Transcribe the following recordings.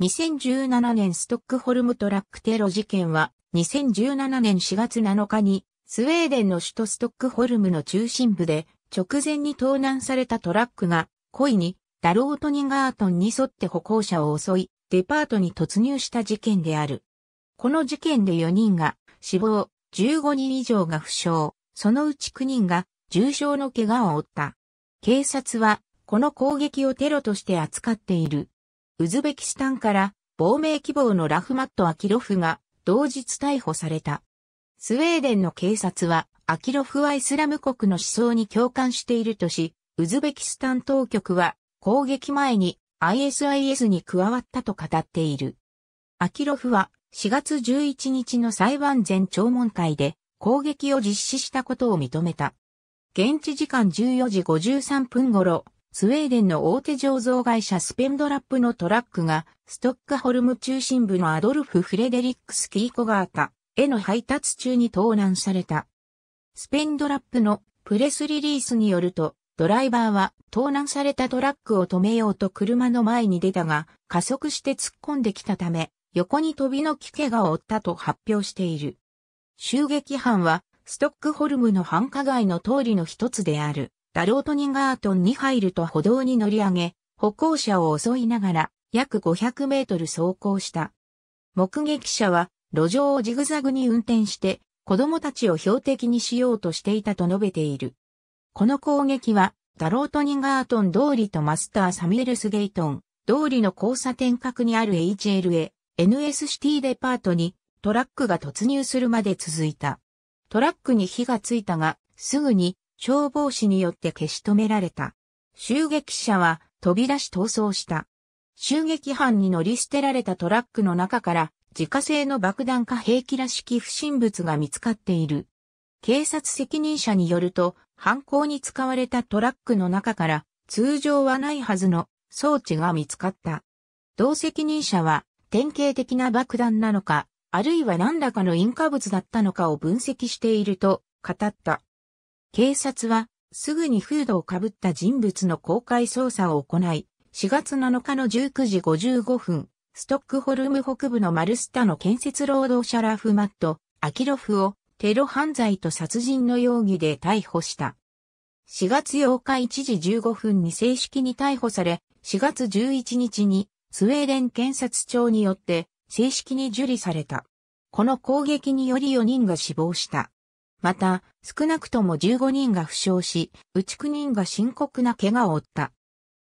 2017年ストックホルムトラックテロ事件は、2017年4月7日に、スウェーデンの首都ストックホルムの中心部で、直前に盗難されたトラックが、故意に、ダロートニガートンに沿って歩行者を襲い、デパートに突入した事件である。この事件で4人が死亡、15人以上が負傷、そのうち9人が重傷の怪我を負った。警察は、この攻撃をテロとして扱っている。ウズベキスタンから亡命希望のラフマット・アキロフが同日逮捕された。スウェーデンの警察は、アキロフはイスラム国の思想に共感しているとし、ウズベキスタン当局は攻撃前に ISIS に加わったと語っている。アキロフは4月11日の裁判前聴聞会で攻撃を実施したことを認めた。現地時間14時53分頃、スウェーデンの大手醸造会社スペンドラップのトラックが、ストックホルム中心部のアドルフ・フレデリックス・キーコガータへの配達中に盗難された。スペンドラップのプレスリリースによると、ドライバーは盗難されたトラックを止めようと車の前に出たが、加速して突っ込んできたため、横に飛びの木怪我を負ったと発表している。襲撃犯は、ストックホルムの繁華街の通りの一つである。ダロートニガートンに入ると歩道に乗り上げ、歩行者を襲いながら約500メートル走行した。目撃者は路上をジグザグに運転して子供たちを標的にしようとしていたと述べている。この攻撃はダロートニガートン通りとマスターサミュエルスゲイトン通りの交差点角にある HLA NS シティデパートにトラックが突入するまで続いた。トラックに火がついたが、すぐに消防士によって消し止められた。襲撃者は飛び出し逃走した。襲撃犯に乗り捨てられたトラックの中から自家製の爆弾化兵器らしき不審物が見つかっている。警察責任者によると犯行に使われたトラックの中から通常はないはずの装置が見つかった。同責任者は典型的な爆弾なのか、あるいは何らかの因果物だったのかを分析していると語った。警察は、すぐにフードをかぶった人物の公開捜査を行い、4月7日の19時55分、ストックホルム北部のマルスタの建設労働者ラフマット、アキロフをテロ犯罪と殺人の容疑で逮捕した。4月8日1時15分に正式に逮捕され、4月11日にスウェーデン検察庁によって正式に受理された。この攻撃により4人が死亡した。また、少なくとも15人が負傷し、うち9人が深刻な怪我を負った。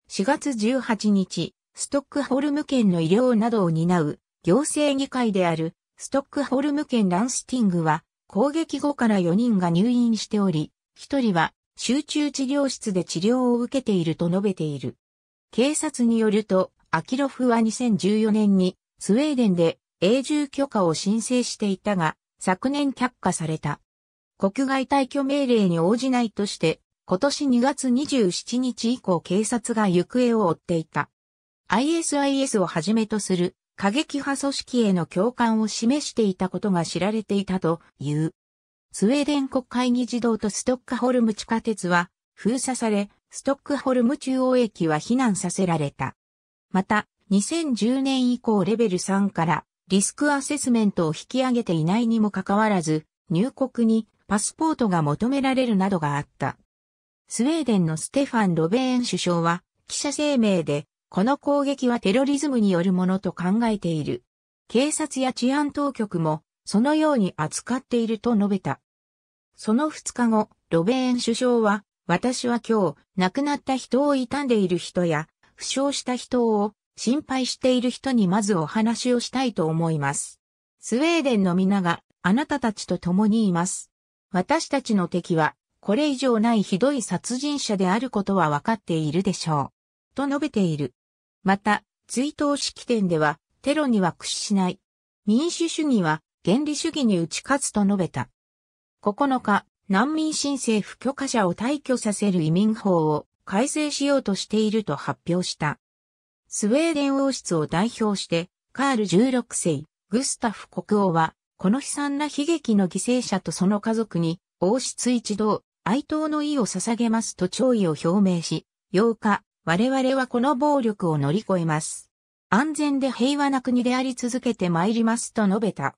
4月18日、ストックホルム県の医療などを担う行政議会であるストックホルム県ランスティングは攻撃後から4人が入院しており、1人は集中治療室で治療を受けていると述べている。警察によると、アキロフは2014年にスウェーデンで永住許可を申請していたが、昨年却下された。国外退去命令に応じないとして、今年2月27日以降警察が行方を追っていた。ISIS をはじめとする過激派組織への共感を示していたことが知られていたという。スウェーデン国会議事堂とストックホルム地下鉄は封鎖され、ストックホルム中央駅は避難させられた。また、2010年以降レベル3からリスクアセスメントを引き上げていないにもかかわらず、入国にパスポートが求められるなどがあった。スウェーデンのステファン・ロベーン首相は記者声明で、この攻撃はテロリズムによるものと考えている。警察や治安当局もそのように扱っていると述べた。その2日後、ロベーン首相は、私は今日、亡くなった人を悼んでいる人や、負傷した人を心配している人にまずお話をしたいと思います。スウェーデンの皆があなたたちと共にいます。私たちの敵は、これ以上ないひどい殺人者であることはわかっているでしょう。と述べている。また、追悼式典では、テロには屈しない。民主主義は、原理主義に打ち勝つと述べた。9日、難民申請不許可者を退去させる移民法を改正しようとしていると発表した。スウェーデン王室を代表して、カール16世、グスタフ国王はこの悲惨な悲劇の犠牲者とその家族に、王室一同、哀悼の意を捧げますと弔意を表明し、8日、我々はこの暴力を乗り越えます。安全で平和な国であり続けて参りますと述べた。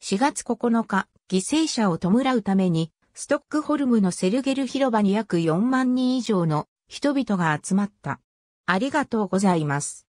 4月9日、犠牲者を弔うために、ストックホルムのセルゲル広場に約4万人以上の人々が集まった。ありがとうございます。